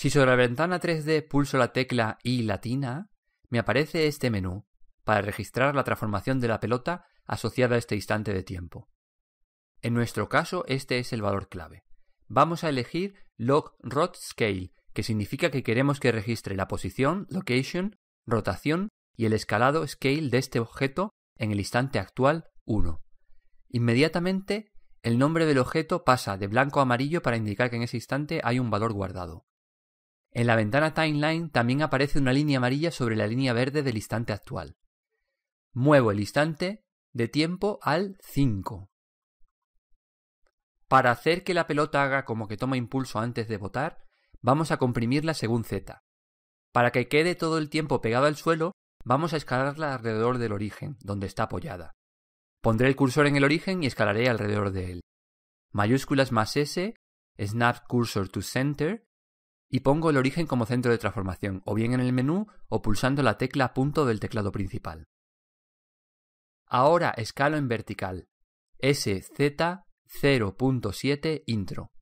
Si sobre la ventana 3D pulso la tecla I latina, me aparece este menú para registrar la transformación de la pelota asociada a este instante de tiempo. En nuestro caso, este es el valor clave. Vamos a elegir Log Rot Scale, que significa que queremos que registre la posición, location, rotación y el escalado scale de este objeto en el instante actual 1. Inmediatamente, el nombre del objeto pasa de blanco a amarillo para indicar que en ese instante hay un valor guardado. En la ventana timeline también aparece una línea amarilla sobre la línea verde del instante actual. Muevo el instante de tiempo al 5. Para hacer que la pelota haga como que toma impulso antes de botar, vamos a comprimirla según Z. Para que quede todo el tiempo pegado al suelo, vamos a escalarla alrededor del origen, donde está apoyada. Pondré el cursor en el origen y escalaré alrededor de él. Mayúsculas más S, Snap Cursor to Center, y pongo el origen como centro de transformación, o bien en el menú o pulsando la tecla punto del teclado principal. Ahora escalo en vertical SZ0.7 intro.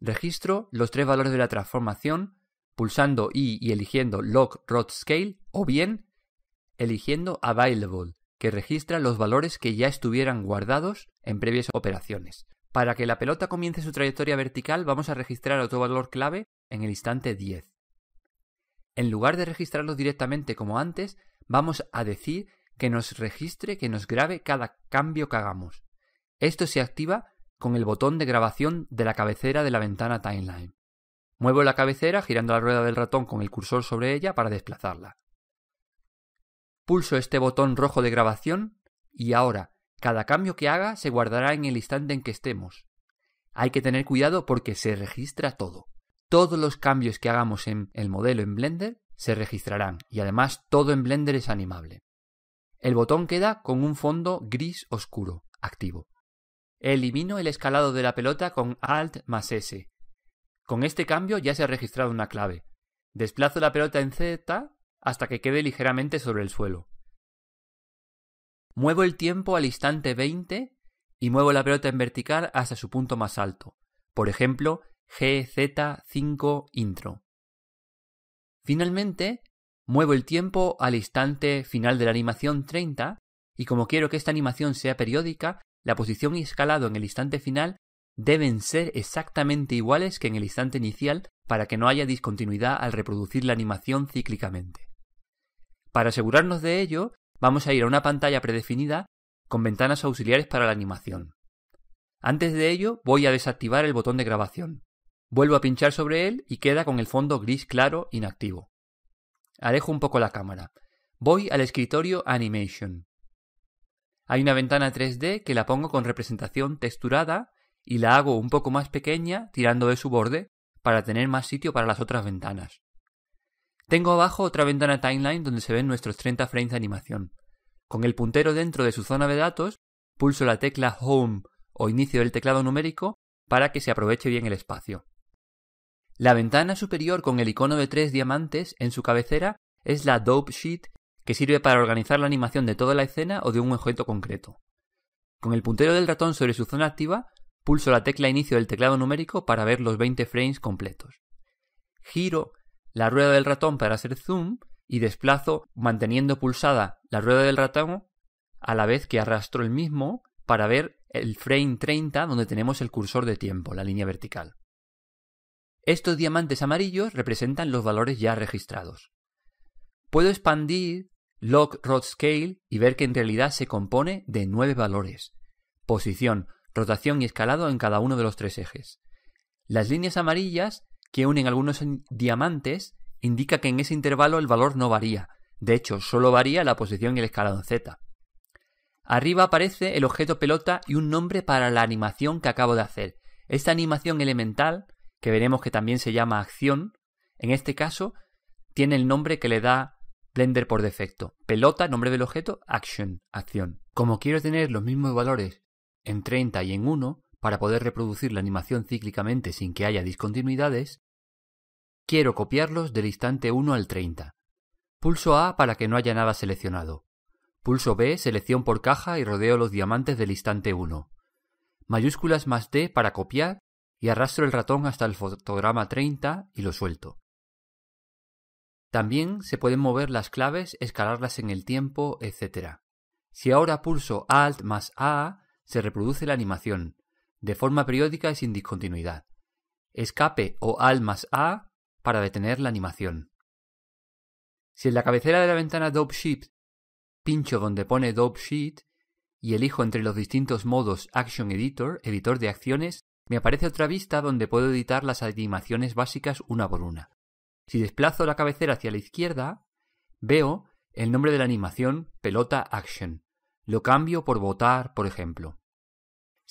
Registro los tres valores de la transformación pulsando I y eligiendo Log Rod Scale o bien eligiendo Available, que registra los valores que ya estuvieran guardados en previas operaciones. Para que la pelota comience su trayectoria vertical vamos a registrar otro valor clave en el instante 10. En lugar de registrarlo directamente como antes, vamos a decir que nos registre, que nos grabe cada cambio que hagamos. Esto se activa con el botón de grabación de la cabecera de la ventana timeline. Muevo la cabecera girando la rueda del ratón con el cursor sobre ella para desplazarla. Pulso este botón rojo de grabación y ahora cada cambio que haga se guardará en el instante en que estemos. Hay que tener cuidado porque se registra todo. Todos los cambios que hagamos en el modelo en Blender se registrarán y además todo en Blender es animable. El botón queda con un fondo gris oscuro, activo. Elimino el escalado de la pelota con Alt más S. Con este cambio ya se ha registrado una clave. Desplazo la pelota en Z hasta que quede ligeramente sobre el suelo. Muevo el tiempo al instante 20 y muevo la pelota en vertical hasta su punto más alto, por ejemplo GZ5 intro. Finalmente, muevo el tiempo al instante final de la animación 30 y como quiero que esta animación sea periódica, la posición y escalado en el instante final deben ser exactamente iguales que en el instante inicial para que no haya discontinuidad al reproducir la animación cíclicamente. Para asegurarnos de ello, vamos a ir a una pantalla predefinida con ventanas auxiliares para la animación. Antes de ello, voy a desactivar el botón de grabación. Vuelvo a pinchar sobre él y queda con el fondo gris claro inactivo. Alejo un poco la cámara. Voy al escritorio Animation. Hay una ventana 3D que la pongo con representación texturada y la hago un poco más pequeña tirando de su borde para tener más sitio para las otras ventanas. Tengo abajo otra ventana timeline donde se ven nuestros 30 frames de animación. Con el puntero dentro de su zona de datos, pulso la tecla Home o inicio del teclado numérico para que se aproveche bien el espacio. La ventana superior con el icono de tres diamantes en su cabecera es la Dope Sheet que sirve para organizar la animación de toda la escena o de un objeto concreto. Con el puntero del ratón sobre su zona activa, pulso la tecla inicio del teclado numérico para ver los 20 frames completos. Giro la rueda del ratón para hacer zoom y desplazo manteniendo pulsada la rueda del ratón a la vez que arrastro el mismo para ver el frame 30 donde tenemos el cursor de tiempo, la línea vertical. Estos diamantes amarillos representan los valores ya registrados. Puedo expandir log rod scale y ver que en realidad se compone de nueve valores. Posición, rotación y escalado en cada uno de los tres ejes. Las líneas amarillas que unen algunos diamantes indica que en ese intervalo el valor no varía. De hecho, solo varía la posición y el escalón Z. Arriba aparece el objeto pelota y un nombre para la animación que acabo de hacer. Esta animación elemental, que veremos que también se llama acción, en este caso tiene el nombre que le da Blender por defecto. Pelota, nombre del objeto, action, acción. Como quiero tener los mismos valores en 30 y en 1, para poder reproducir la animación cíclicamente sin que haya discontinuidades, quiero copiarlos del instante 1 al 30. Pulso A para que no haya nada seleccionado. Pulso B, selección por caja y rodeo los diamantes del instante 1. Mayúsculas más D para copiar y arrastro el ratón hasta el fotograma 30 y lo suelto. También se pueden mover las claves, escalarlas en el tiempo, etc. Si ahora pulso Alt más A, se reproduce la animación, de forma periódica y sin discontinuidad. Escape o AL más A para detener la animación. Si en la cabecera de la ventana Dope Sheet pincho donde pone Dope Sheet y elijo entre los distintos modos Action Editor, editor de acciones, me aparece otra vista donde puedo editar las animaciones básicas una por una. Si desplazo la cabecera hacia la izquierda, veo el nombre de la animación Pelota Action. Lo cambio por votar, por ejemplo.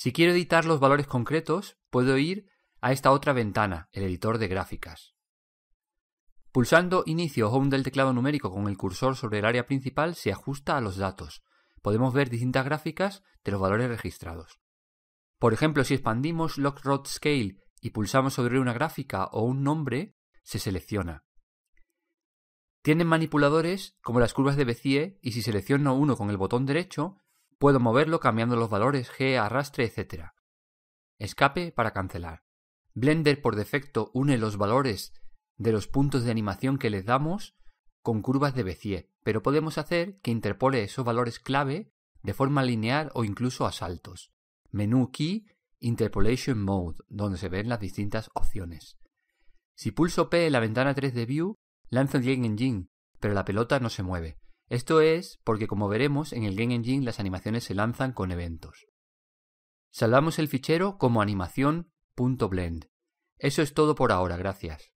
Si quiero editar los valores concretos, puedo ir a esta otra ventana, el editor de gráficas. Pulsando Inicio o Home del teclado numérico con el cursor sobre el área principal se ajusta a los datos. Podemos ver distintas gráficas de los valores registrados. Por ejemplo, si expandimos log Scale y pulsamos sobre una gráfica o un nombre, se selecciona. Tienen manipuladores como las curvas de Bézier y si selecciono uno con el botón derecho, Puedo moverlo cambiando los valores G, arrastre, etc. Escape para cancelar. Blender por defecto une los valores de los puntos de animación que les damos con curvas de Bézier, pero podemos hacer que interpole esos valores clave de forma lineal o incluso a saltos. Menú Key Interpolation Mode, donde se ven las distintas opciones. Si pulso P en la ventana 3 de View, lanzo el Game Engine, pero la pelota no se mueve. Esto es porque, como veremos, en el Game Engine las animaciones se lanzan con eventos. Salvamos el fichero como animación.blend. Eso es todo por ahora, gracias.